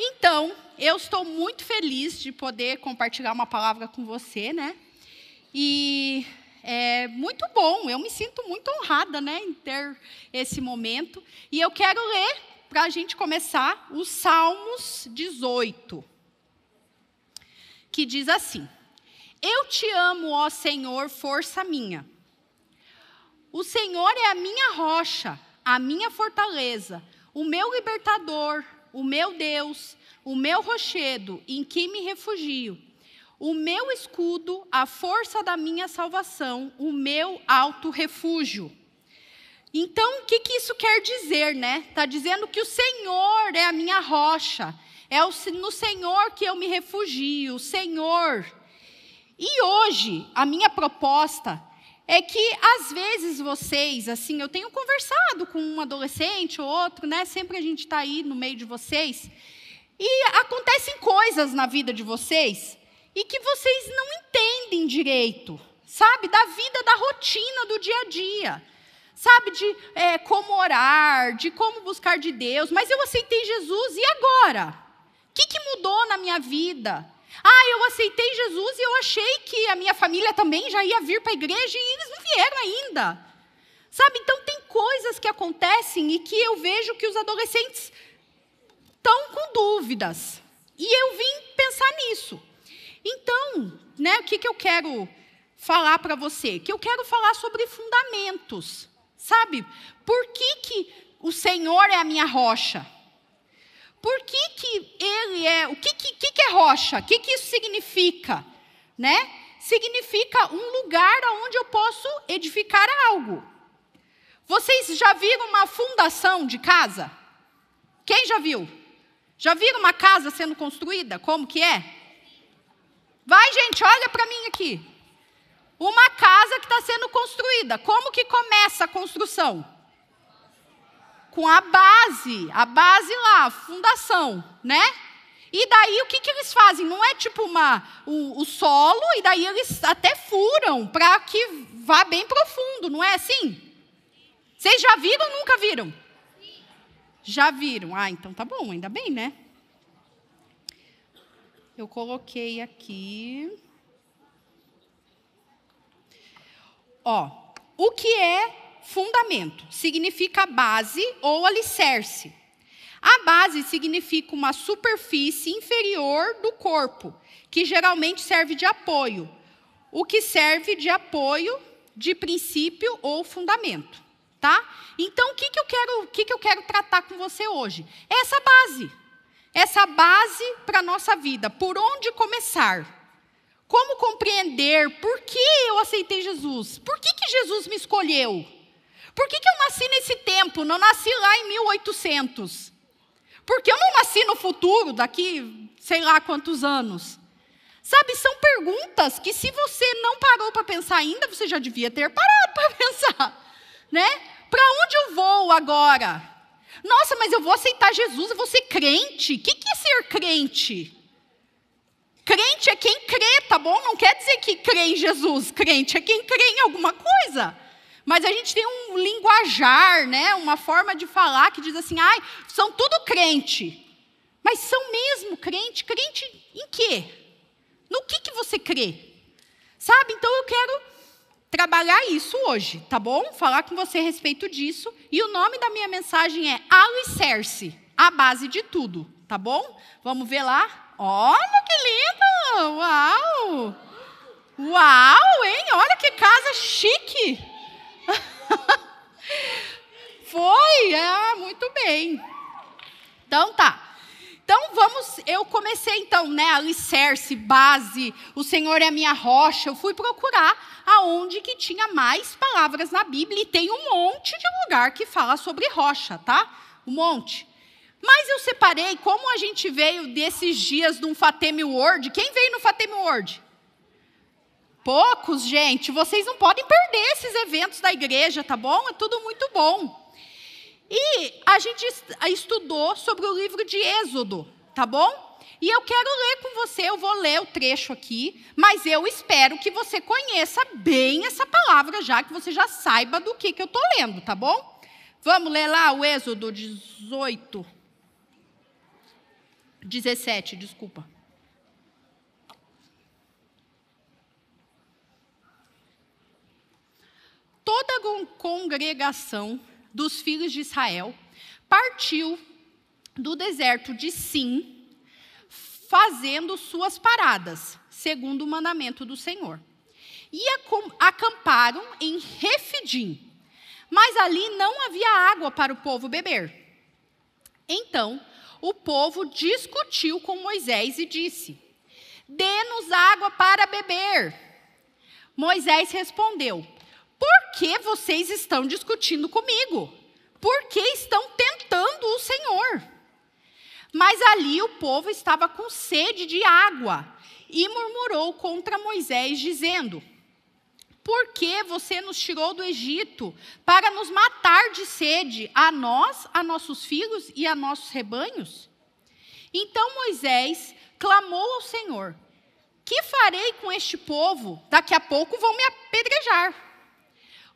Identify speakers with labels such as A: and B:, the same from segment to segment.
A: Então, eu estou muito feliz de poder compartilhar uma palavra com você, né? E é muito bom, eu me sinto muito honrada, né, em ter esse momento. E eu quero ler, para a gente começar, os Salmos 18, que diz assim: Eu te amo, ó Senhor, força minha. O Senhor é a minha rocha, a minha fortaleza, o meu libertador, o meu Deus, o meu rochedo em que me refugio, o meu escudo, a força da minha salvação, o meu alto refúgio. Então, o que, que isso quer dizer, né? Está dizendo que o Senhor é a minha rocha, é no Senhor que eu me refugio, o Senhor. E hoje, a minha proposta é que às vezes vocês, assim, eu tenho conversado com um adolescente ou outro, né? Sempre a gente está aí no meio de vocês. E acontecem coisas na vida de vocês e que vocês não entendem direito, sabe? Da vida, da rotina, do dia a dia. Sabe, de é, como orar, de como buscar de Deus, mas eu aceitei Jesus e agora? O que, que mudou na minha vida? Ah, eu aceitei Jesus e eu achei que a minha família também já ia vir para a igreja e eles não vieram ainda. Sabe? Então tem coisas que acontecem e que eu vejo que os adolescentes estão com dúvidas. E eu vim pensar nisso. Então, né, o que, que eu quero falar para você? Que eu quero falar sobre fundamentos. Sabe? Por que, que o Senhor é a minha rocha? por que, que ele é, o que, que, que é rocha? O que, que isso significa? Né? Significa um lugar onde eu posso edificar algo. Vocês já viram uma fundação de casa? Quem já viu? Já viram uma casa sendo construída? Como que é? Vai, gente, olha para mim aqui. Uma casa que está sendo construída. Como que começa a construção? com a base, a base lá, a fundação, né? E daí o que, que eles fazem? Não é tipo uma, o, o solo, e daí eles até furam para que vá bem profundo, não é assim? Vocês já viram ou nunca viram? Já viram. Ah, então tá bom, ainda bem, né? Eu coloquei aqui. Ó, o que é fundamento, significa base ou alicerce. A base significa uma superfície inferior do corpo, que geralmente serve de apoio, o que serve de apoio de princípio ou fundamento, tá? Então, o que, que, eu, quero, o que, que eu quero tratar com você hoje? É essa base, essa base para a nossa vida, por onde começar? Como compreender por que eu aceitei Jesus? Por que, que Jesus me escolheu? Por que, que eu nasci nesse tempo? Não nasci lá em 1800. Por que eu não nasci no futuro, daqui sei lá quantos anos? Sabe, são perguntas que se você não parou para pensar ainda, você já devia ter parado para pensar, né? Para onde eu vou agora? Nossa, mas eu vou aceitar Jesus, eu vou ser crente. O que, que é ser crente? Crente é quem crê, tá bom? Não quer dizer que crê em Jesus. Crente é quem crê em alguma coisa mas a gente tem um linguajar, né, uma forma de falar que diz assim: ai, são tudo crente. Mas são mesmo crente? Crente em quê? No que, que você crê? Sabe? Então eu quero trabalhar isso hoje, tá bom? Falar com você a respeito disso. E o nome da minha mensagem é Alicerce a base de tudo, tá bom? Vamos ver lá? Olha que lindo! Uau! Uau, hein? Olha que casa chique! Foi? Ah, muito bem. Então tá. Então vamos, eu comecei então, né, alicerce, base, o Senhor é a minha rocha. Eu fui procurar aonde que tinha mais palavras na Bíblia e tem um monte de lugar que fala sobre rocha, tá? Um monte. Mas eu separei como a gente veio desses dias de um Fatemi Word. Quem veio no Fatemi Word? poucos, gente, vocês não podem perder esses eventos da igreja, tá bom? É tudo muito bom. E a gente estudou sobre o livro de Êxodo, tá bom? E eu quero ler com você, eu vou ler o trecho aqui, mas eu espero que você conheça bem essa palavra já, que você já saiba do que, que eu estou lendo, tá bom? Vamos ler lá o Êxodo 18. 17, desculpa. toda a congregação dos filhos de Israel partiu do deserto de Sim, fazendo suas paradas, segundo o mandamento do Senhor. E acamparam em Refidim, mas ali não havia água para o povo beber. Então, o povo discutiu com Moisés e disse: Dê-nos água para beber. Moisés respondeu: por que vocês estão discutindo comigo? Por que estão tentando o Senhor? Mas ali o povo estava com sede de água e murmurou contra Moisés, dizendo: Por que você nos tirou do Egito para nos matar de sede, a nós, a nossos filhos e a nossos rebanhos? Então Moisés clamou ao Senhor: Que farei com este povo? Daqui a pouco vão me apedrejar.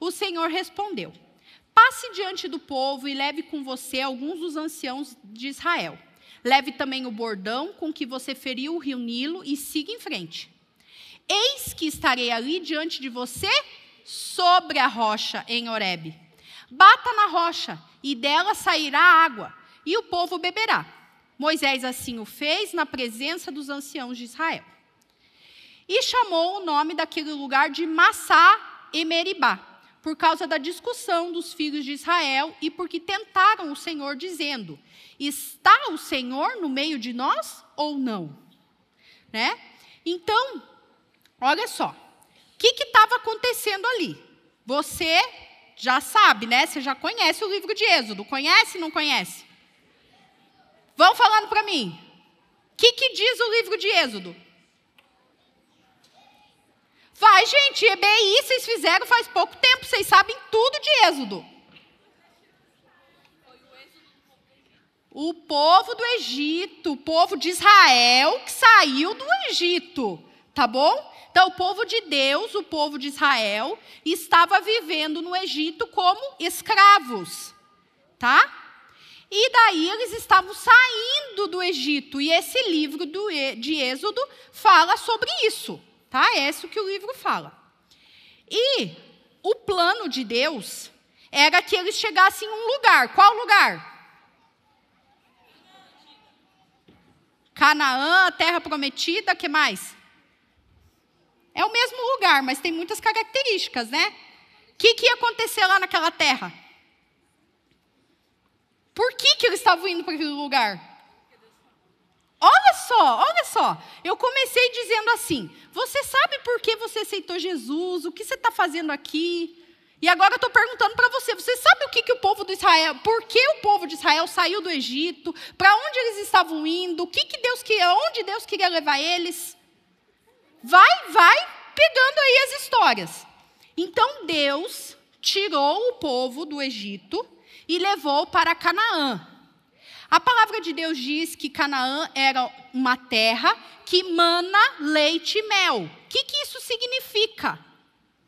A: O Senhor respondeu: Passe diante do povo e leve com você alguns dos anciãos de Israel. Leve também o bordão com que você feriu o rio Nilo e siga em frente. Eis que estarei ali diante de você sobre a rocha em Horebe. Bata na rocha e dela sairá água, e o povo beberá. Moisés assim o fez na presença dos anciãos de Israel. E chamou o nome daquele lugar de Massá e Meribá por causa da discussão dos filhos de Israel e porque tentaram o Senhor, dizendo: Está o Senhor no meio de nós ou não? Né? Então, olha só, o que estava acontecendo ali? Você já sabe, né? Você já conhece o livro de Êxodo. Conhece, ou não conhece? Vão falando para mim. O que, que diz o livro de Êxodo? Vai, gente, EBI vocês fizeram faz pouco tempo, vocês sabem tudo de Êxodo. O povo do Egito, o povo de Israel que saiu do Egito, tá bom? Então, o povo de Deus, o povo de Israel, estava vivendo no Egito como escravos, tá? E daí eles estavam saindo do Egito, e esse livro do, de Êxodo fala sobre isso. Tá? É isso que o livro fala. E o plano de Deus era que eles chegassem em um lugar. Qual lugar? Canaã, a terra prometida, que mais? É o mesmo lugar, mas tem muitas características, né? O que, que ia acontecer lá naquela terra? Por que, que eles estavam indo para aquele lugar? Olha só, olha só. Eu comecei dizendo assim: você sabe por que você aceitou Jesus? O que você está fazendo aqui? E agora eu estou perguntando para você: você sabe o que, que o povo de Israel, por que o povo de Israel saiu do Egito? Para onde eles estavam indo? O que, que Deus queria, onde Deus queria levar eles? Vai, vai pegando aí as histórias. Então Deus tirou o povo do Egito e levou para Canaã. A palavra de Deus diz que Canaã era uma terra que mana leite e mel. O que, que isso significa?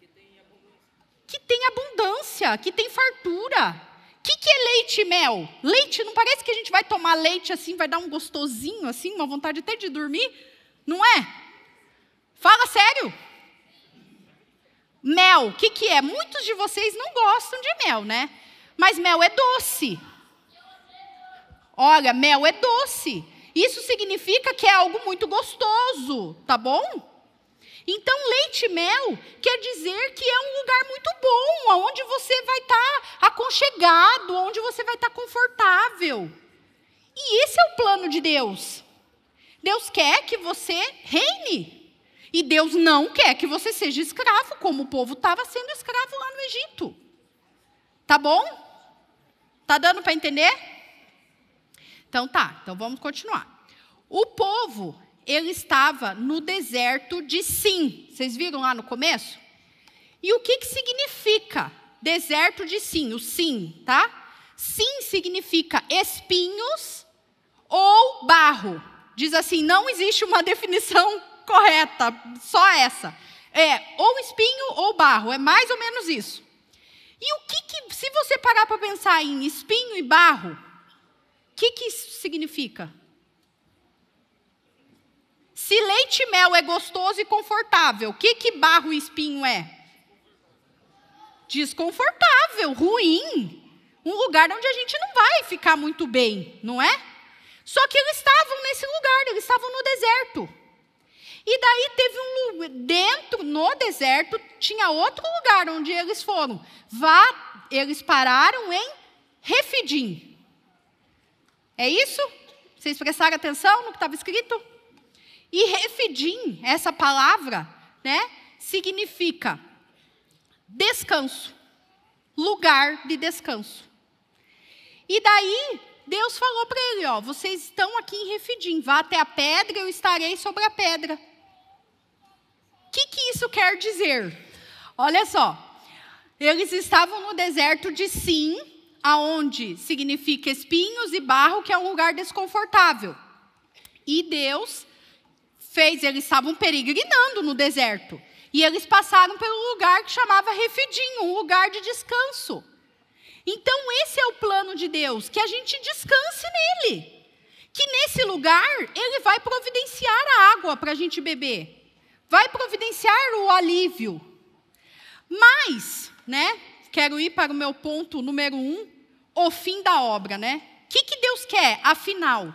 A: Que tem abundância, que tem, abundância, que tem fartura. O que, que é leite e mel? Leite, não parece que a gente vai tomar leite assim, vai dar um gostosinho assim, uma vontade até de dormir? Não é? Fala sério. Mel, o que, que é? Muitos de vocês não gostam de mel, né? Mas mel é doce. Olha, mel é doce. Isso significa que é algo muito gostoso, tá bom? Então, leite mel quer dizer que é um lugar muito bom, onde você vai estar tá aconchegado, onde você vai estar tá confortável. E esse é o plano de Deus. Deus quer que você reine. E Deus não quer que você seja escravo, como o povo estava sendo escravo lá no Egito. Tá bom? Tá dando para entender? Então tá, então vamos continuar. O povo, ele estava no deserto de Sim. Vocês viram lá no começo? E o que, que significa deserto de Sim? O Sim, tá? Sim significa espinhos ou barro. Diz assim, não existe uma definição correta, só essa. É ou espinho ou barro, é mais ou menos isso. E o que, que se você parar para pensar em espinho e barro, que, que isso significa? Se leite e mel é gostoso e confortável, o que, que barro e espinho é? Desconfortável, ruim. Um lugar onde a gente não vai ficar muito bem, não é? Só que eles estavam nesse lugar, eles estavam no deserto. E daí teve um lugar, dentro, no deserto, tinha outro lugar onde eles foram. Vá, eles pararam em Refidim. É isso? Vocês prestaram atenção no que estava escrito? E refidim, essa palavra, né, significa descanso, lugar de descanso. E daí Deus falou para ele, ó, vocês estão aqui em refidim, vá até a pedra, eu estarei sobre a pedra. O que, que isso quer dizer? Olha só, eles estavam no deserto de Sim, aonde significa espinhos e barro, que é um lugar desconfortável. E Deus fez, eles estavam peregrinando no deserto. E eles passaram pelo lugar que chamava Refidim, um lugar de descanso. Então, esse é o plano de Deus, que a gente descanse nele. Que nesse lugar, ele vai providenciar a água para a gente beber. Vai providenciar o alívio. Mas, né, quero ir para o meu ponto número um, o fim da obra, né? O que, que Deus quer, afinal?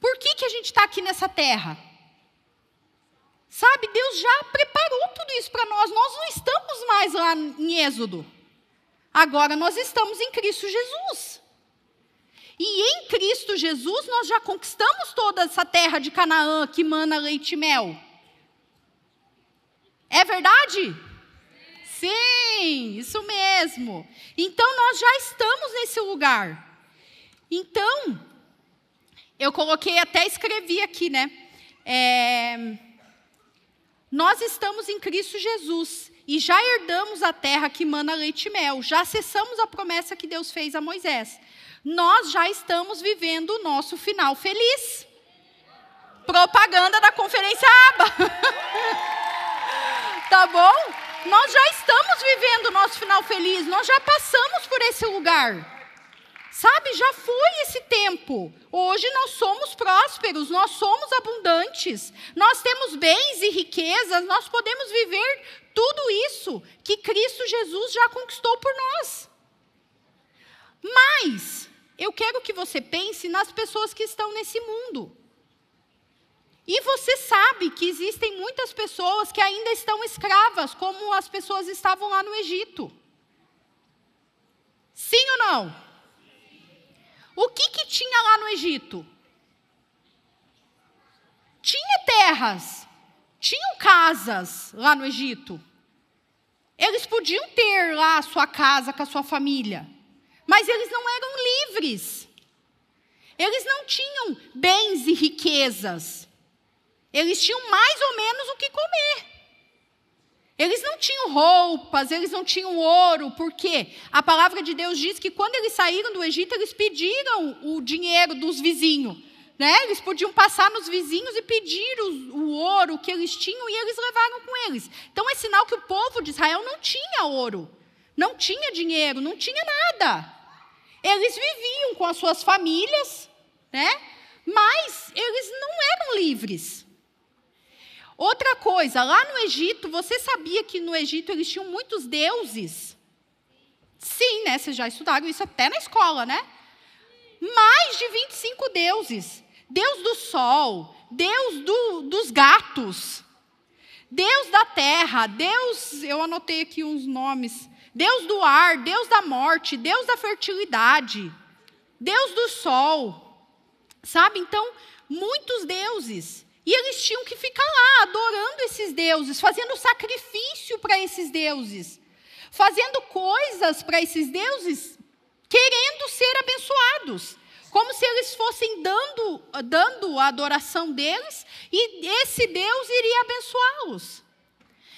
A: Por que, que a gente está aqui nessa terra? Sabe, Deus já preparou tudo isso para nós. Nós não estamos mais lá em Êxodo. Agora nós estamos em Cristo Jesus. E em Cristo Jesus nós já conquistamos toda essa terra de Canaã que mana leite e mel. É verdade? Sim, isso mesmo. Então nós já estamos nesse lugar. Então, eu coloquei, até escrevi aqui, né? É, nós estamos em Cristo Jesus e já herdamos a terra que mana leite e mel, já acessamos a promessa que Deus fez a Moisés. Nós já estamos vivendo o nosso final feliz. Propaganda da conferência ABA. tá bom? Nós já estamos vivendo o nosso final feliz, nós já passamos por esse lugar. Sabe, já foi esse tempo. Hoje nós somos prósperos, nós somos abundantes, nós temos bens e riquezas, nós podemos viver tudo isso que Cristo Jesus já conquistou por nós. Mas eu quero que você pense nas pessoas que estão nesse mundo. E você sabe que existem muitas pessoas que ainda estão escravas, como as pessoas estavam lá no Egito. Sim ou não? O que, que tinha lá no Egito? Tinha terras, tinham casas lá no Egito. Eles podiam ter lá a sua casa com a sua família, mas eles não eram livres. Eles não tinham bens e riquezas. Eles tinham mais ou menos o que comer. Eles não tinham roupas, eles não tinham ouro, porque a palavra de Deus diz que quando eles saíram do Egito, eles pediram o dinheiro dos vizinhos. Né? Eles podiam passar nos vizinhos e pedir o, o ouro que eles tinham e eles levaram com eles. Então é sinal que o povo de Israel não tinha ouro, não tinha dinheiro, não tinha nada. Eles viviam com as suas famílias, né? mas eles não eram livres. Outra coisa, lá no Egito, você sabia que no Egito eles tinham muitos deuses? Sim, né? Vocês já estudaram isso até na escola, né? Mais de 25 deuses. Deus do sol, Deus do, dos gatos, Deus da terra, Deus, eu anotei aqui uns nomes, Deus do ar, Deus da morte, Deus da fertilidade, Deus do sol. Sabe? Então, muitos deuses. E eles tinham que ficar lá adorando esses deuses, fazendo sacrifício para esses deuses, fazendo coisas para esses deuses, querendo ser abençoados, como se eles fossem dando, dando a adoração deles e esse Deus iria abençoá-los.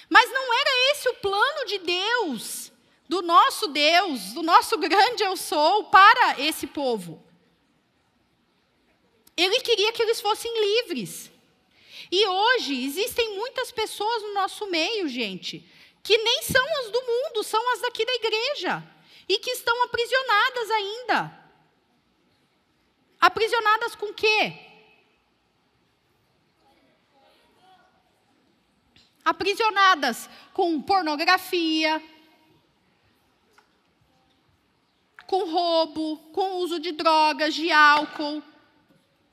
A: Mas não era esse o plano de Deus, do nosso Deus, do nosso grande eu sou para esse povo. Ele queria que eles fossem livres. E hoje existem muitas pessoas no nosso meio, gente, que nem são as do mundo, são as daqui da igreja e que estão aprisionadas ainda. Aprisionadas com quê? Aprisionadas com pornografia, com roubo, com uso de drogas, de álcool.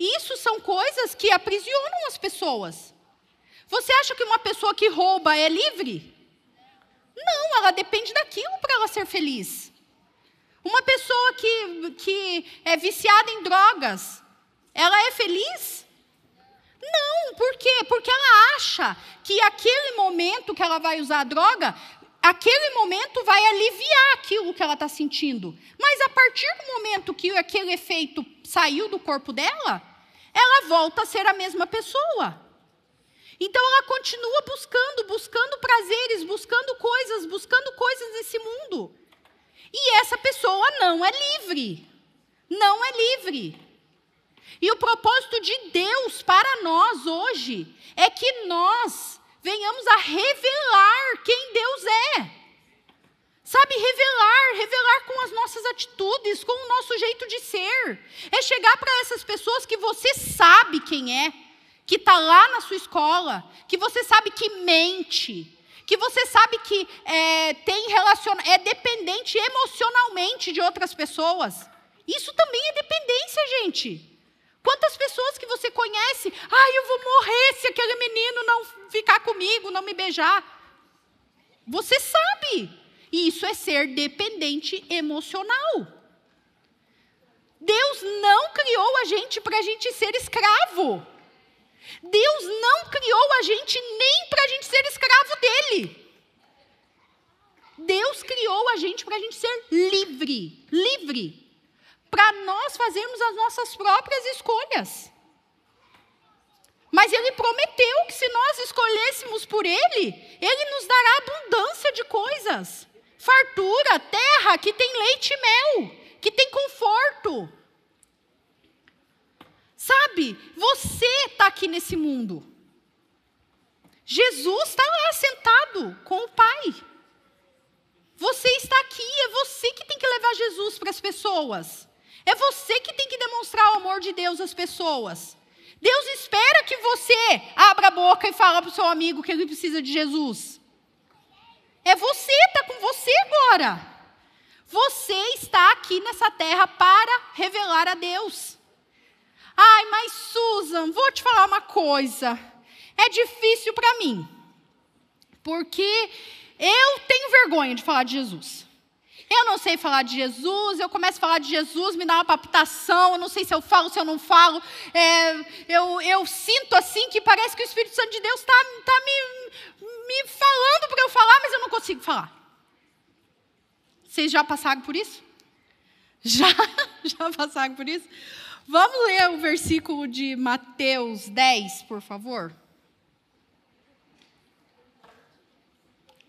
A: Isso são coisas que aprisionam as pessoas. Você acha que uma pessoa que rouba é livre? Não, ela depende daquilo para ela ser feliz. Uma pessoa que, que é viciada em drogas, ela é feliz? Não, por quê? Porque ela acha que aquele momento que ela vai usar a droga, aquele momento vai aliviar aquilo que ela está sentindo. Mas a partir do momento que aquele efeito saiu do corpo dela, ela volta a ser a mesma pessoa. Então ela continua buscando, buscando prazeres, buscando coisas, buscando coisas nesse mundo. E essa pessoa não é livre. Não é livre. E o propósito de Deus para nós hoje é que nós venhamos a revelar quem Deus é. Sabe, revelar, revelar nossas atitudes, com o nosso jeito de ser. É chegar para essas pessoas que você sabe quem é, que está lá na sua escola, que você sabe que mente, que você sabe que é, tem relacion... é dependente emocionalmente de outras pessoas. Isso também é dependência, gente. Quantas pessoas que você conhece, ai, ah, eu vou morrer se aquele menino não ficar comigo, não me beijar. Você sabe. E isso é ser dependente emocional. Deus não criou a gente para a gente ser escravo. Deus não criou a gente nem para a gente ser escravo dele. Deus criou a gente para a gente ser livre, livre, para nós fazermos as nossas próprias escolhas. Mas Ele prometeu que se nós escolhêssemos por Ele, Ele nos dará abundância de coisas. Fartura, terra que tem leite e mel, que tem conforto. Sabe, você está aqui nesse mundo. Jesus está lá sentado com o Pai. Você está aqui, é você que tem que levar Jesus para as pessoas. É você que tem que demonstrar o amor de Deus às pessoas. Deus espera que você abra a boca e fale para o seu amigo que ele precisa de Jesus. É você, está com você agora. Você está aqui nessa terra para revelar a Deus. Ai, mas Susan, vou te falar uma coisa. É difícil para mim, porque eu tenho vergonha de falar de Jesus. Eu não sei falar de Jesus, eu começo a falar de Jesus, me dá uma palpitação, eu não sei se eu falo, se eu não falo. É, eu, eu, sinto assim que parece que o Espírito Santo de Deus está tá me, me falando para eu falar, mas eu não consigo falar. Vocês já passaram por isso? Já, já passaram por isso? Vamos ler o versículo de Mateus 10, por favor.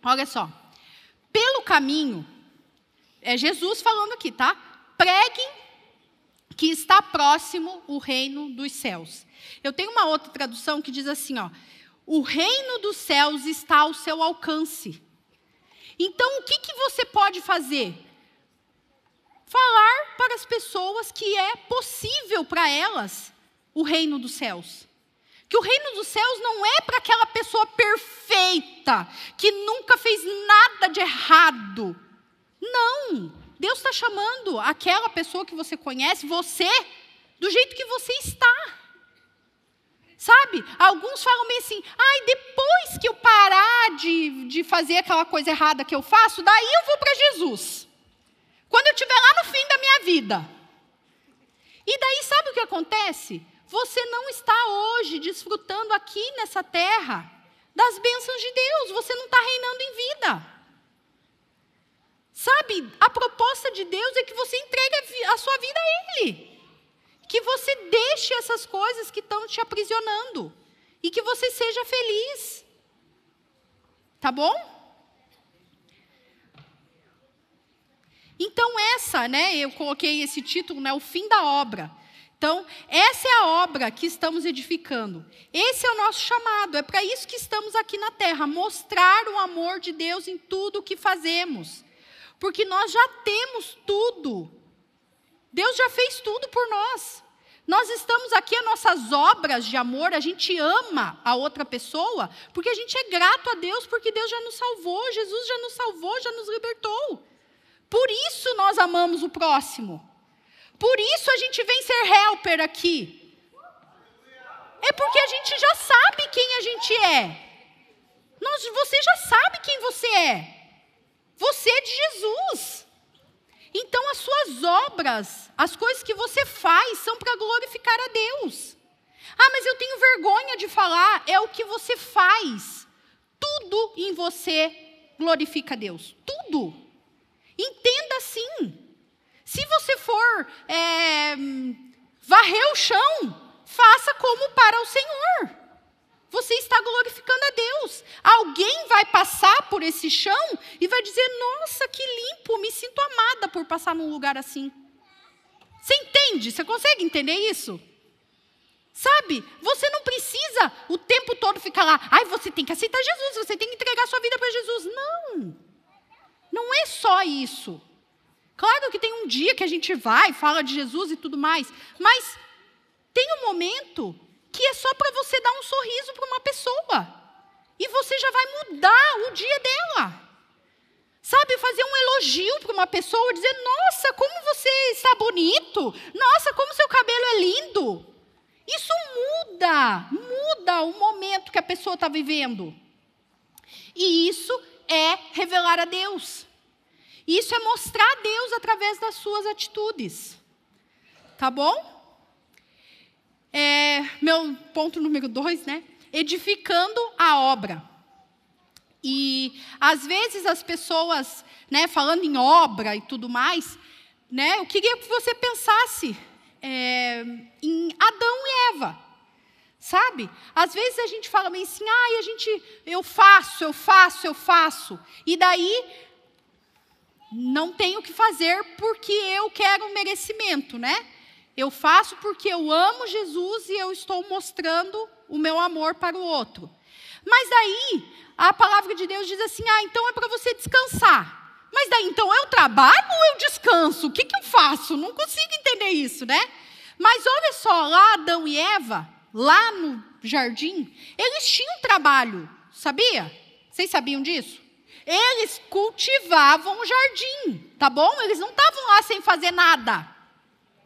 A: Olha só. Pelo caminho, é Jesus falando aqui, tá? Preguem que está próximo o reino dos céus. Eu tenho uma outra tradução que diz assim, ó: o reino dos céus está ao seu alcance. Então, o que, que você pode fazer? Falar para as pessoas que é possível para elas o reino dos céus. Que o reino dos céus não é para aquela pessoa perfeita, que nunca fez nada de errado. Não! Deus está chamando aquela pessoa que você conhece, você, do jeito que você está. Sabe? Alguns falam meio assim, ai, depois que eu parar de, de fazer aquela coisa errada que eu faço, daí eu vou para Jesus. Quando eu estiver lá no fim da minha vida. E daí, sabe o que acontece? Você não está hoje desfrutando aqui nessa terra das bênçãos de Deus, você não está reinando em vida. Sabe, a proposta de Deus é que você entregue a sua vida a Ele que você deixe essas coisas que estão te aprisionando e que você seja feliz. Tá bom? Então essa, né, eu coloquei esse título, né, o fim da obra. Então, essa é a obra que estamos edificando. Esse é o nosso chamado, é para isso que estamos aqui na terra, mostrar o amor de Deus em tudo o que fazemos. Porque nós já temos tudo. Deus já fez tudo por nós. Nós estamos aqui, as nossas obras de amor, a gente ama a outra pessoa, porque a gente é grato a Deus, porque Deus já nos salvou, Jesus já nos salvou, já nos libertou. Por isso nós amamos o próximo. Por isso a gente vem ser helper aqui. É porque a gente já sabe quem a gente é. Nós, você já sabe quem você é. Você é de Jesus. Então, as suas obras, as coisas que você faz, são para Deus. Ah, mas eu tenho vergonha de falar. É o que você faz. Tudo em você glorifica Deus. Tudo. Entenda assim. Se você for é, varrer o chão, faça como para o Senhor. Você está glorificando a Deus. Alguém vai passar por esse chão e vai dizer: Nossa, que limpo, me sinto amada por passar num lugar assim. Você entende? Você consegue entender isso? Sabe? Você não precisa o tempo todo ficar lá. Ai, você tem que aceitar Jesus, você tem que entregar sua vida para Jesus. Não. Não é só isso. Claro que tem um dia que a gente vai, fala de Jesus e tudo mais, mas tem um momento que é só para você dar um sorriso para uma pessoa. E você já vai mudar o dia dela. Sabe, fazer um elogio para uma pessoa, dizer: "Nossa, como você está bonito! Nossa, como seu cabelo é lindo!" Isso muda, muda o momento que a pessoa está vivendo. E isso é revelar a Deus. Isso é mostrar a Deus através das suas atitudes. Tá bom? É, meu ponto número dois, né? Edificando a obra. E às vezes as pessoas, né, falando em obra e tudo mais, né, eu queria que você pensasse é, em Adão e Eva. Sabe? Às vezes a gente fala bem assim, ah, a gente, eu faço, eu faço, eu faço. E daí não tenho o que fazer porque eu quero um merecimento, né? Eu faço porque eu amo Jesus e eu estou mostrando o meu amor para o outro. Mas aí a palavra de Deus diz assim: ah, então é para você descansar. Mas daí então eu trabalho ou eu descanso? O que, que eu faço? Não consigo entender isso, né? Mas olha só, lá Adão e Eva, lá no jardim, eles tinham trabalho, sabia? Vocês sabiam disso? Eles cultivavam o jardim, tá bom? Eles não estavam lá sem fazer nada,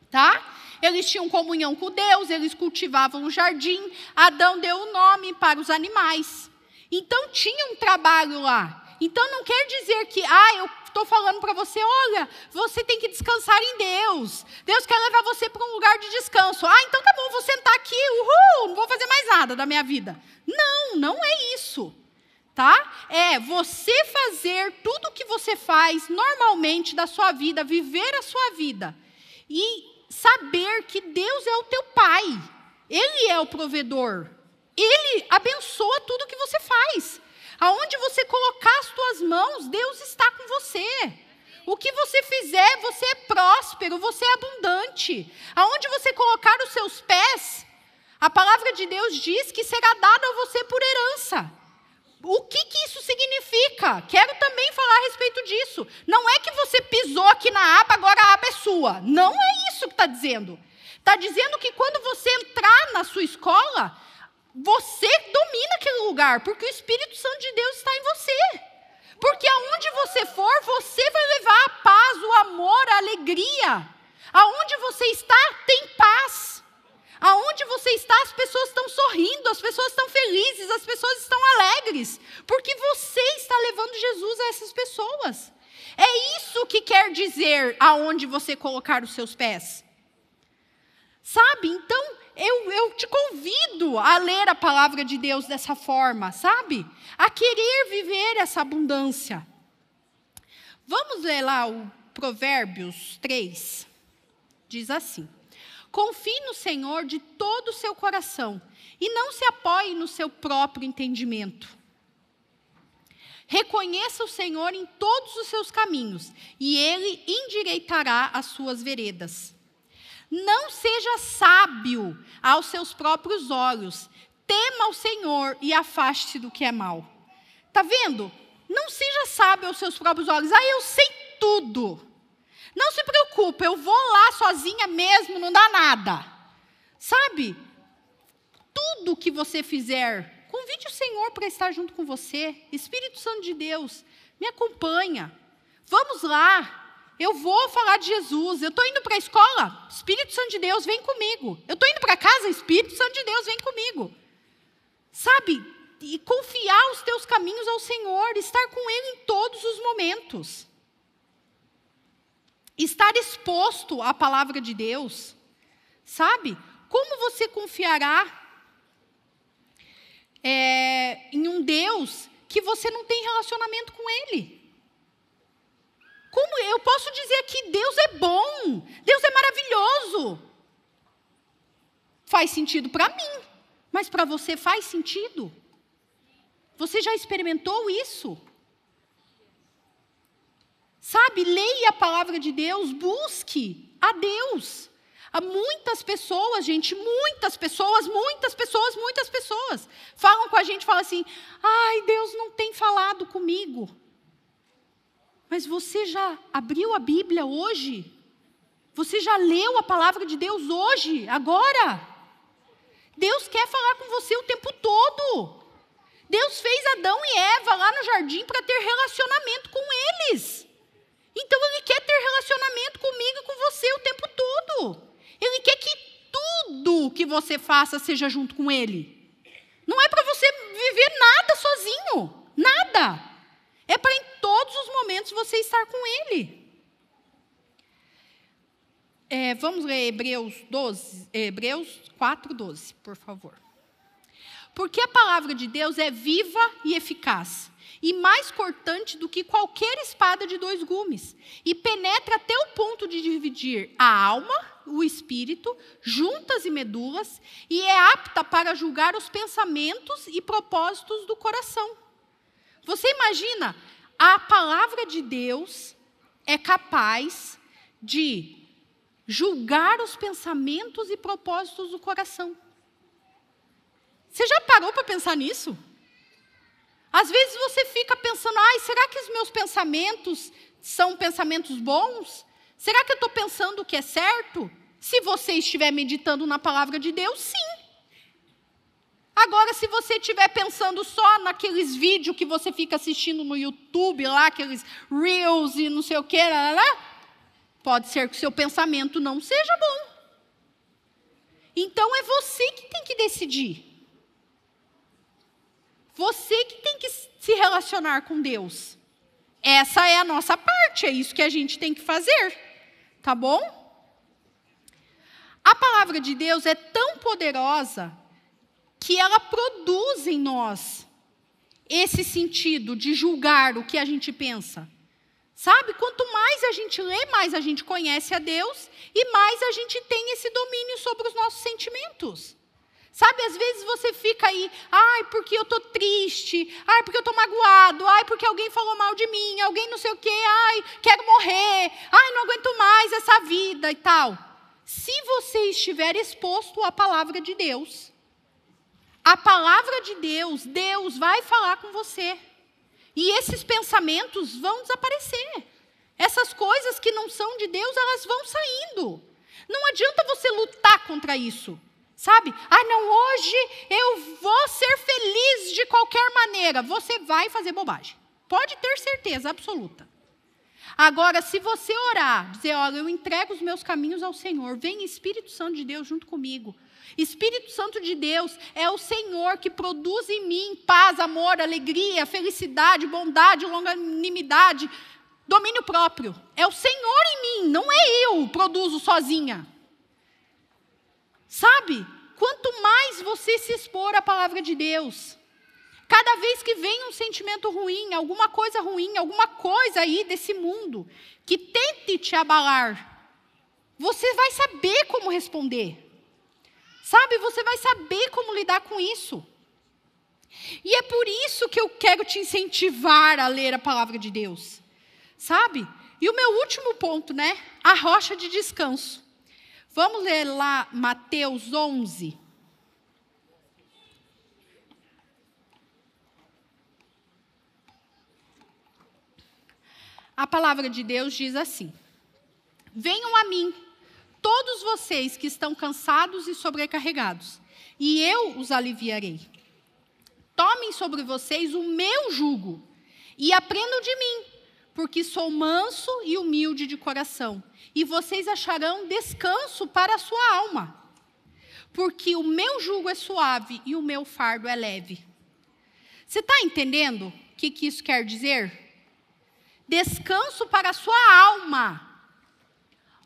A: tá? Eles tinham comunhão com Deus, eles cultivavam o jardim. Adão deu o nome para os animais. Então tinha um trabalho lá. Então não quer dizer que, ah, eu estou falando para você, olha, você tem que descansar em Deus. Deus quer levar você para um lugar de descanso. Ah, então tá bom, vou sentar aqui, uhul, não vou fazer mais nada da minha vida. Não, não é isso. Tá? É você fazer tudo o que você faz normalmente da sua vida, viver a sua vida e saber que Deus é o teu pai. Ele é o provedor. Ele abençoa tudo o que você faz. Aonde você colocar as tuas mãos, Deus está com você. O que você fizer, você é próspero, você é abundante. Aonde você colocar os seus pés, a palavra de Deus diz que será dada a você por herança. O que, que isso significa? Quero também falar a respeito disso. Não é que você pisou aqui na aba, agora a aba é sua. Não é isso que está dizendo. Está dizendo que quando você entrar na sua escola, você domina aquele lugar, porque o Espírito Santo de Deus está em você. Porque aonde você for, você vai levar a paz, o amor, a alegria. Aonde você está, tem paz. Aonde você está, as pessoas estão sorrindo, as pessoas estão felizes, as pessoas estão alegres, porque você está levando Jesus a essas pessoas. É isso que quer dizer aonde você colocar os seus pés. Sabe? Então, eu, eu te convido a ler a palavra de Deus dessa forma, sabe? A querer viver essa abundância. Vamos ler lá o Provérbios 3. Diz assim: Confie no Senhor de todo o seu coração e não se apoie no seu próprio entendimento. Reconheça o Senhor em todos os seus caminhos, e ele endireitará as suas veredas. Não seja sábio aos seus próprios olhos. Tema o Senhor e afaste do que é mal. Tá vendo? Não seja sábio aos seus próprios olhos. Ah, eu sei tudo. Não se preocupe, eu vou lá sozinha mesmo, não dá nada. Sabe? Tudo que você fizer, convide o Senhor para estar junto com você. Espírito Santo de Deus, me acompanha. Vamos lá eu vou falar de Jesus. Eu estou indo para a escola, Espírito Santo de Deus, vem comigo. Eu estou indo para casa, Espírito Santo de Deus, vem comigo. Sabe? E confiar os teus caminhos ao Senhor, estar com Ele em todos os momentos. Estar exposto à palavra de Deus, sabe? Como você confiará é, em um Deus que você não tem relacionamento com Ele? Como eu posso dizer que Deus é bom, Deus é maravilhoso? Faz sentido para mim, mas para você faz sentido? Você já experimentou isso? Sabe, leia a palavra de Deus, busque a Deus. Há muitas pessoas, gente, muitas pessoas, muitas pessoas, muitas pessoas falam com a gente, falam assim: "Ai, Deus não tem falado comigo". Mas você já abriu a Bíblia hoje? Você já leu a palavra de Deus hoje, agora? Deus quer falar com você o tempo todo. Deus fez Adão e Eva lá no jardim para ter relacionamento com eles. Então Ele quer ter relacionamento comigo e com você o tempo todo. Ele quer que tudo que você faça seja junto com Ele. Não é para você viver nada sozinho, nada. É para todos os momentos você estar com Ele. É, vamos ler Hebreus, 12, Hebreus 4, 12, por favor. Porque a palavra de Deus é viva e eficaz, e mais cortante do que qualquer espada de dois gumes, e penetra até o ponto de dividir a alma, o espírito, juntas e medulas, e é apta para julgar os pensamentos e propósitos do coração. Você imagina a palavra de Deus é capaz de julgar os pensamentos e propósitos do coração. Você já parou para pensar nisso? Às vezes você fica pensando, ai, será que os meus pensamentos são pensamentos bons? Será que eu estou pensando o que é certo? Se você estiver meditando na palavra de Deus, sim. Agora, se você estiver pensando só naqueles vídeos que você fica assistindo no YouTube, lá, aqueles Reels e não sei o que, lá, lá, pode ser que o seu pensamento não seja bom. Então é você que tem que decidir. Você que tem que se relacionar com Deus. Essa é a nossa parte, é isso que a gente tem que fazer. Tá bom? A palavra de Deus é tão poderosa que ela produz em nós esse sentido de julgar o que a gente pensa. Sabe? Quanto mais a gente lê, mais a gente conhece a Deus e mais a gente tem esse domínio sobre os nossos sentimentos. Sabe, às vezes você fica aí, ai, porque eu estou triste, ai, porque eu estou magoado, ai, porque alguém falou mal de mim, alguém não sei o quê, ai, quero morrer, ai, não aguento mais essa vida e tal. Se você estiver exposto à palavra de Deus, a palavra de Deus, Deus vai falar com você. E esses pensamentos vão desaparecer. Essas coisas que não são de Deus, elas vão saindo. Não adianta você lutar contra isso. Sabe? Ah, não, hoje eu vou ser feliz de qualquer maneira. Você vai fazer bobagem. Pode ter certeza absoluta. Agora, se você orar, dizer, olha, eu entrego os meus caminhos ao Senhor, vem Espírito Santo de Deus junto comigo. Espírito Santo de Deus é o Senhor que produz em mim paz, amor, alegria, felicidade, bondade, longanimidade, domínio próprio. É o Senhor em mim, não é eu produzo sozinha. Sabe? Quanto mais você se expor à palavra de Deus, cada vez que vem um sentimento ruim, alguma coisa ruim, alguma coisa aí desse mundo que tente te abalar, você vai saber como responder. Sabe, você vai saber como lidar com isso. E é por isso que eu quero te incentivar a ler a palavra de Deus. Sabe? E o meu último ponto, né? A rocha de descanso. Vamos ler lá Mateus 11. A palavra de Deus diz assim: Venham a mim todos vocês que estão cansados e sobrecarregados, e eu os aliviarei. Tomem sobre vocês o meu jugo e aprendam de mim, porque sou manso e humilde de coração, e vocês acharão descanso para a sua alma. Porque o meu jugo é suave e o meu fardo é leve. Você está entendendo o que, que isso quer dizer? Descanso para a sua alma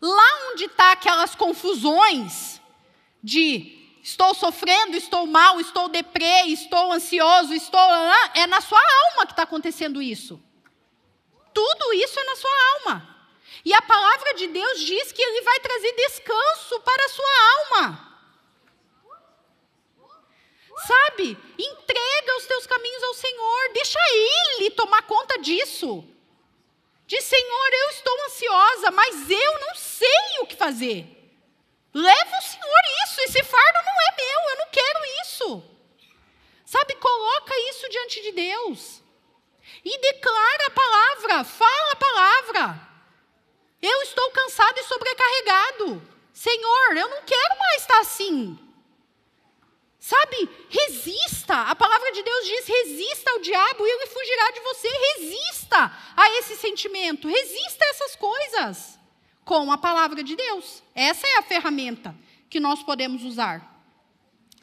A: Lá onde está aquelas confusões de estou sofrendo, estou mal, estou deprê, estou ansioso, estou. É na sua alma que está acontecendo isso. Tudo isso é na sua alma. E a palavra de Deus diz que ele vai trazer descanso para a sua alma. Sabe? Entrega os teus caminhos ao Senhor, deixa ele tomar conta disso de Senhor, eu estou ansiosa, mas eu não sei o que fazer. Leva o Senhor isso, esse fardo não é meu, eu não quero isso. Sabe, coloca isso diante de Deus. E declara a palavra, fala a palavra. Eu estou cansado e sobrecarregado. Senhor, eu não quero mais estar assim. Sabe? Resista. A palavra de Deus diz: resista ao diabo e ele fugirá de você. Resista a esse sentimento. Resista a essas coisas com a palavra de Deus. Essa é a ferramenta que nós podemos usar.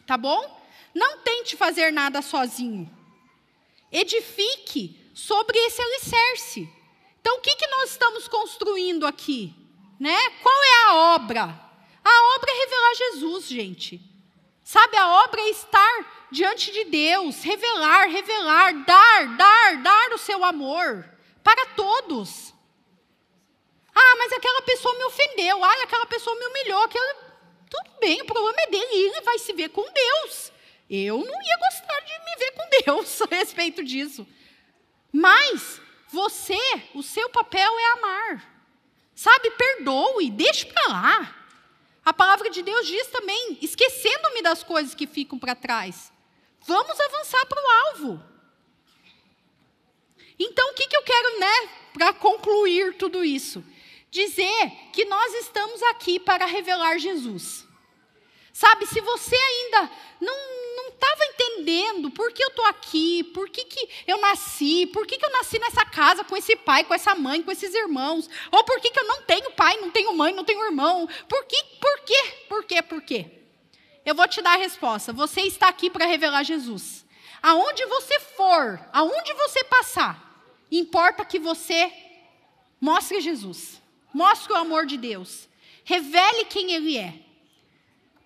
A: Tá bom? Não tente fazer nada sozinho. Edifique sobre esse alicerce. Então, o que, que nós estamos construindo aqui? Né? Qual é a obra? A obra é revelar Jesus, gente. Sabe, a obra é estar diante de Deus, revelar, revelar, dar, dar, dar o seu amor para todos. Ah, mas aquela pessoa me ofendeu, ah, aquela pessoa me humilhou, aquela... tudo bem, o problema é dele, ele vai se ver com Deus. Eu não ia gostar de me ver com Deus a respeito disso. Mas você, o seu papel é amar. Sabe, perdoe, deixe para lá. A palavra de Deus diz também, esquecendo-me das coisas que ficam para trás. Vamos avançar para o alvo. Então, o que, que eu quero, né, para concluir tudo isso? Dizer que nós estamos aqui para revelar Jesus. Sabe, se você ainda não, entendendo por que eu estou aqui, por que, que eu nasci, por que, que eu nasci nessa casa com esse pai, com essa mãe, com esses irmãos, ou por que, que eu não tenho pai, não tenho mãe, não tenho irmão, por que, por quê, por quê, por quê? Eu vou te dar a resposta. Você está aqui para revelar Jesus. Aonde você for, aonde você passar, importa que você mostre Jesus, mostre o amor de Deus, revele quem Ele é,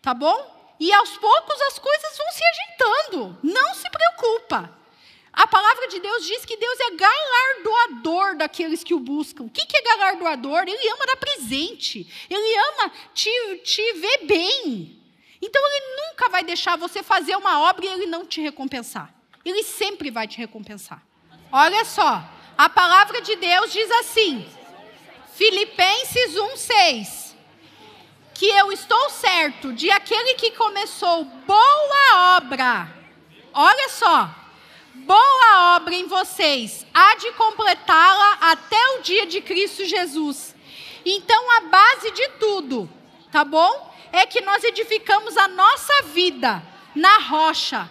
A: tá bom? e aos poucos as coisas vão se ajeitando. Não se preocupa. A palavra de Deus diz que Deus é galardoador daqueles que o buscam. O que é galardoador? Ele ama dar presente. Ele ama te, te ver bem. Então, ele nunca vai deixar você fazer uma obra e ele não te recompensar. Ele sempre vai te recompensar. Olha só, a palavra de Deus diz assim: Filipenses 1,6 que eu estou certo de aquele que começou boa obra, olha só, boa obra em vocês, há de completá-la até o dia de Cristo Jesus. Então, a base de tudo, tá bom? É que nós edificamos a nossa vida na rocha.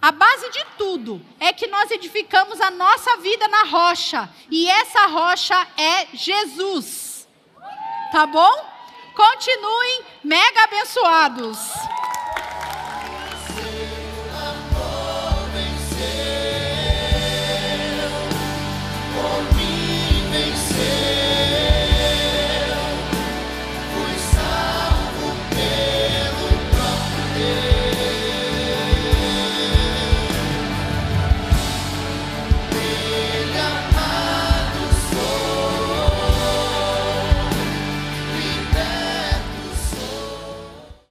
A: A base de tudo é que nós edificamos a nossa vida na rocha. E essa rocha é Jesus. Tá bom? Continuem mega abençoados.